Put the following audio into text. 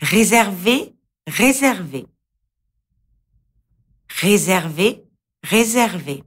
Réserver, réserver Réserver, réserver